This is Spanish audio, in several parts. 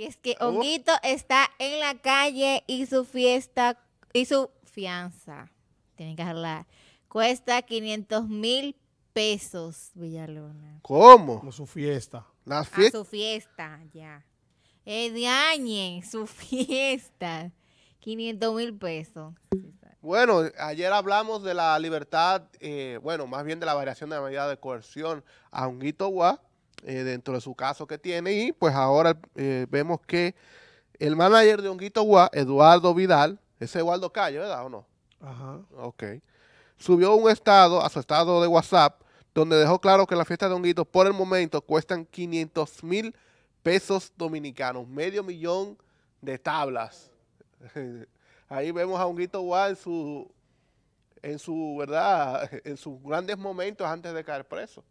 Y es que oh. Honguito está en la calle y su fiesta y su fianza, tienen que hablar, cuesta 500 mil pesos, Villalona. ¿Cómo? su fiesta. La su fiesta, ya. El de su fiesta. 500 mil pesos. Bueno, ayer hablamos de la libertad, eh, bueno, más bien de la variación de la medida de coerción a Honguito Guá eh, dentro de su caso que tiene. Y pues ahora eh, vemos que el manager de Honguito Gua, Eduardo Vidal, ese Eduardo Cayo, ¿verdad o no? Ajá. Ok. Subió un estado a su estado de WhatsApp donde dejó claro que la fiesta de Honguito por el momento cuestan 500 mil pesos dominicanos, medio millón de tablas. Ahí vemos a Honguito Gua en su, en su, ¿verdad? En sus grandes momentos antes de caer preso.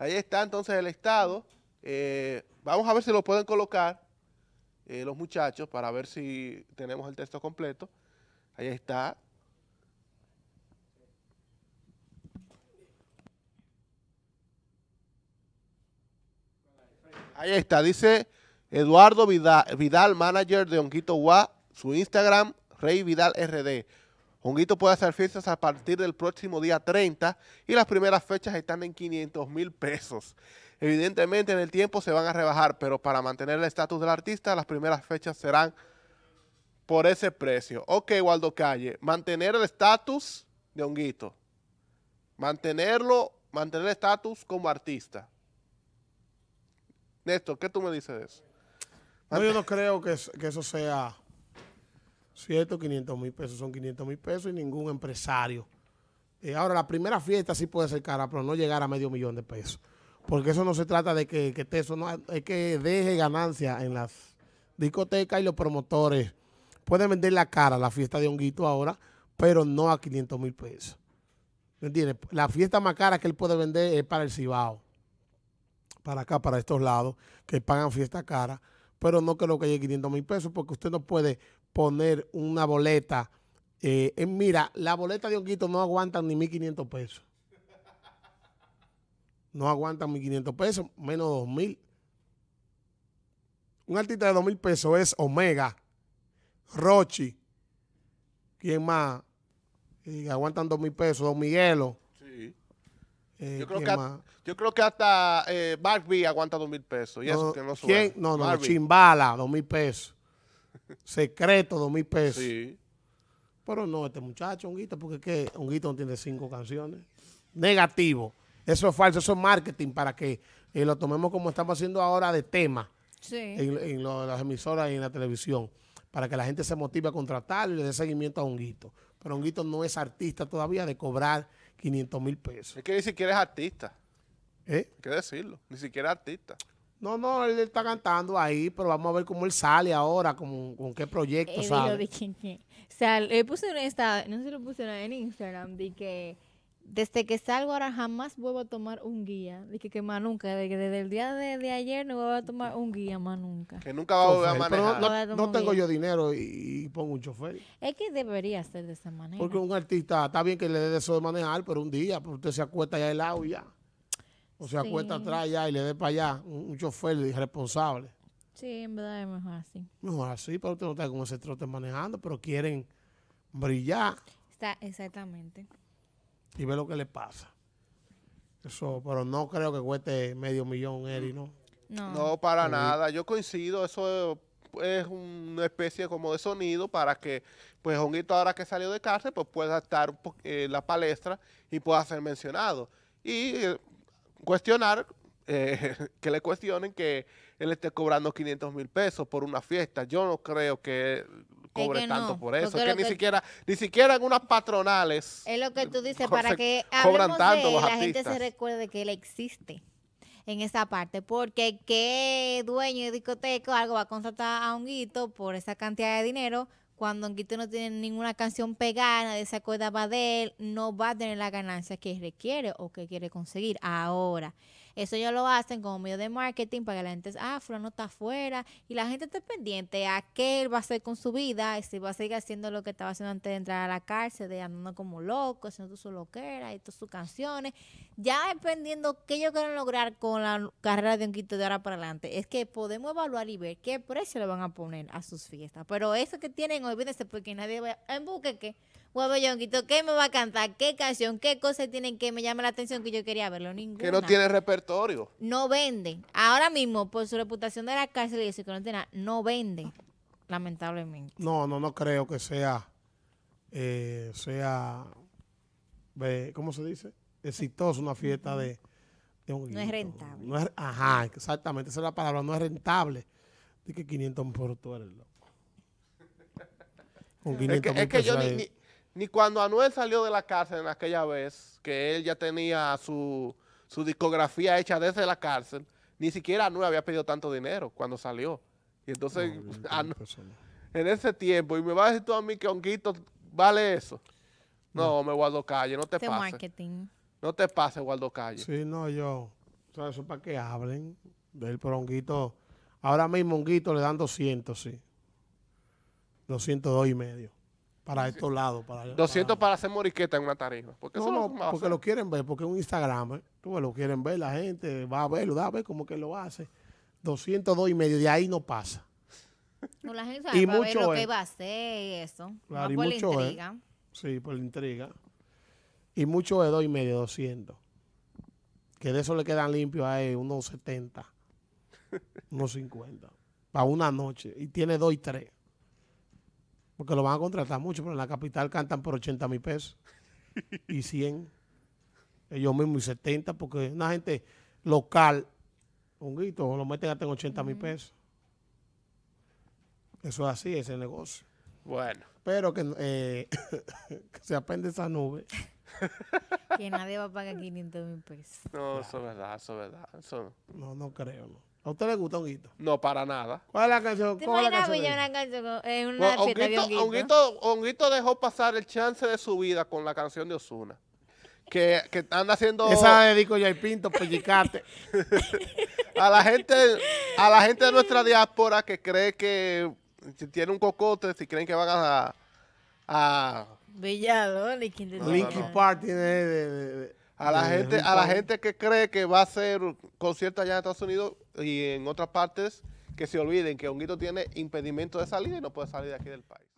Ahí está entonces el Estado. Eh, vamos a ver si lo pueden colocar eh, los muchachos para ver si tenemos el texto completo. Ahí está. Ahí está, dice Eduardo Vidal, manager de Onquito UA, su Instagram, Rey Vidal RD. Honguito puede hacer fiestas a partir del próximo día 30 y las primeras fechas están en 500 mil pesos. Evidentemente en el tiempo se van a rebajar, pero para mantener el estatus del artista, las primeras fechas serán por ese precio. Ok, Waldo Calle, mantener el estatus de Honguito. Mantenerlo, mantener el estatus como artista. Néstor, ¿qué tú me dices de eso? yo no creo que eso sea ¿cierto? 500 mil pesos son 500 mil pesos y ningún empresario. Eh, ahora, la primera fiesta sí puede ser cara, pero no llegar a medio millón de pesos. Porque eso no se trata de que, eso es que deje ganancia en las discotecas y los promotores. Puede vender la cara, la fiesta de honguito ahora, pero no a 500 mil pesos. ¿Me entiendes? La fiesta más cara que él puede vender es para el Cibao. Para acá, para estos lados, que pagan fiesta cara, pero no creo que haya 500 mil pesos, porque usted no puede poner una boleta. Eh, eh, mira, la boleta de Oquito no aguanta ni 1.500 pesos. No aguanta 1.500 pesos, menos 2.000. Un artista de 2.000 pesos es Omega, Rochi, ¿quién más? Eh, aguantan 2.000 pesos, Don Miguelo. Eh, yo, creo que hasta Barbie aguanta 2.000 pesos. Y no, no ¿quién? No, no, Chimbala, 2.000 pesos. Secreto, dos mil pesos. Pero no, este muchacho, Honguito, porque que Honguito no tiene cinco canciones. Negativo. Eso es falso, eso es marketing para que eh, lo tomemos como estamos haciendo ahora de tema en, las emisoras y en la televisión, para que la gente se motive a contratarlo y le dé seguimiento a Honguito. Pero Honguito no es artista todavía de cobrar 500 mil pesos. Es que ni siquiera es artista. ¿Eh? Hay que decirlo, ni siquiera artista. No, no, él está cantando ahí, pero vamos a ver cómo él sale ahora, con, con qué proyecto No eh, sale. De o sea, le puse en esta, no sé lo puse en Instagram, de que desde que salgo ahora jamás vuelvo a tomar un guía. Dije que, que más nunca, desde el día de, ayer no voy a tomar un guía más nunca. Que nunca va a volver a manejar. no, tengo yo dinero y, pongo un chofer. Es que debería ser de esa manera. Porque un artista, está bien que le dé eso de manejar, pero un día, pues usted se acuesta ya al lado y ya. O sea, cuesta atrás ya y le dé para allá un, chofer irresponsable. Sí, en verdad es mejor así. Mejor así, pero usted no está como ese trote manejando, pero quieren brillar. Está exactamente. Y ve lo que le pasa. Eso, pero no creo que cueste medio millón, Eri, ¿no? No, no para nada. Yo coincido, eso es una especie como de sonido para que, pues, Honguito ahora que salió de cárcel, pues pueda estar eh, en la palestra y pueda ser mencionado. Y eh, cuestionar, eh, que le cuestionen que él esté cobrando 500 mil pesos por una fiesta. Yo no creo que cobre tanto por eso. que ni siquiera, ni siquiera en unas patronales. Es lo que tú dices, para que tanto la gente se recuerde que él existe en esa parte, porque qué dueño de discoteca algo va a contratar a un guito por esa cantidad de dinero cuando Anguito no tiene ninguna canción pegada, de se acordaba de él, no va a tener la ganancia que requiere o que quiere conseguir. Ahora, eso ellos lo hacen como medio de marketing para que la gente, ah, no está afuera y la gente está pendiente a qué él va a hacer con su vida, si va a seguir haciendo lo que estaba haciendo antes de entrar a la cárcel, de andando como loco, haciendo su loquera y todas sus canciones. Ya dependiendo qué ellos quieren lograr con la carrera de un quito de ahora para adelante, es que podemos evaluar y ver qué precio le van a poner a sus fiestas. Pero eso que tienen, olvídense, porque nadie va a... En buque que Huevo Yonquito, ¿qué me va a cantar? ¿Qué canción? ¿Qué cosas tienen que me llama la atención que yo quería verlo? Ninguna. Que no tiene repertorio. No vende. Ahora mismo, por su reputación de la cárcel y de que no tiene no vende. lamentablemente. No, no, no creo que sea, eh, sea, ¿cómo se dice? Exitoso, una fiesta de... de un no es rentable. ajá, exactamente, esa es la palabra, no es rentable. Dice que 500 por tú eres loco. es que, yo ni, ni cuando Anuel salió de la cárcel en aquella vez, que él ya tenía su, discografía hecha desde la cárcel, ni siquiera Anuel había pedido tanto dinero cuando salió. Y entonces, en ese tiempo, y me vas a decir tú a mí que Honguito vale eso. No, me guardo calle, no te pases. No te pases, guardo calle. Sí, no, yo. O sea, eso para que hablen del Honguito. Ahora mismo Honguito le dan 200, sí. 202 y medio. Para estos lados. Para, 200 para, hacer moriqueta en una tarifa. Porque lo quieren ver, porque es un Instagram. ¿eh? Tú lo quieren ver, la gente va a verlo, va a ver cómo que lo hace. 202 y medio, de ahí no pasa. No, la gente sabe y mucho ver lo que ¿eh? va a hacer y eso. Claro, y por mucho la ¿eh? intriga. Sí, por la intriga. Y mucho de 2 y medio, 200. Que de eso le quedan limpios ahí unos 70, unos 50. Para una noche. Y tiene 2 y 3. Porque lo van a contratar mucho, pero en la capital cantan por 80 mil pesos y 100. Ellos mismos y 70, porque una gente local, un guito, lo meten hasta en 80 mil pesos. Eso es así, ese negocio. Bueno. Pero que, eh, se aprende esa nube. que nadie va a pagar 500 mil pesos. No, eso es verdad, eso es verdad. No, no creo, no. ¿A usted le gusta Honguito? No, para nada. ¿Cuál es la canción? ¿Cómo es la canción? una Honguito? dejó pasar el chance de su vida con la canción de Osuna. Que, que anda haciendo Esa dedico Dico al Pinto, Pellicate. a la gente a la gente de nuestra diáspora que cree que si tiene un cocote, si creen que van a, a- Villado Linkin Park tiene a la, eh, gente, a la gente que cree que va a hacer concierto allá en Estados Unidos y en otras partes, que se olviden que Honguito tiene impedimento de salida y no puede salir de aquí del país.